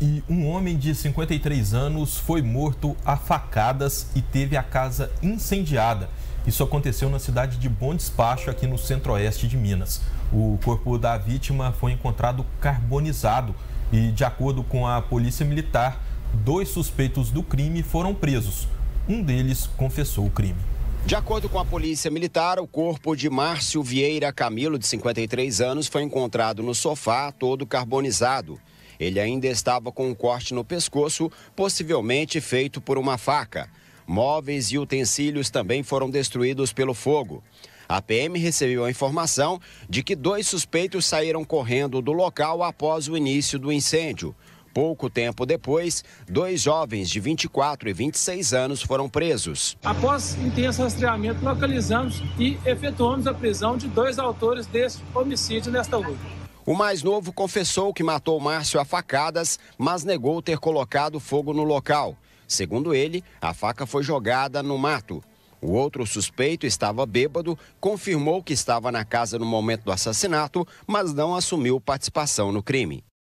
e um homem de 53 anos foi morto a facadas e teve a casa incendiada. Isso aconteceu na cidade de Bom Despacho, aqui no centro-oeste de Minas. O corpo da vítima foi encontrado carbonizado e, de acordo com a Polícia Militar, dois suspeitos do crime foram presos. Um deles confessou o crime. De acordo com a Polícia Militar, o corpo de Márcio Vieira Camilo, de 53 anos, foi encontrado no sofá todo carbonizado. Ele ainda estava com um corte no pescoço, possivelmente feito por uma faca. Móveis e utensílios também foram destruídos pelo fogo. A PM recebeu a informação de que dois suspeitos saíram correndo do local após o início do incêndio. Pouco tempo depois, dois jovens de 24 e 26 anos foram presos. Após intenso rastreamento, localizamos e efetuamos a prisão de dois autores desse homicídio nesta rua. O mais novo confessou que matou Márcio a facadas, mas negou ter colocado fogo no local. Segundo ele, a faca foi jogada no mato. O outro suspeito estava bêbado, confirmou que estava na casa no momento do assassinato, mas não assumiu participação no crime.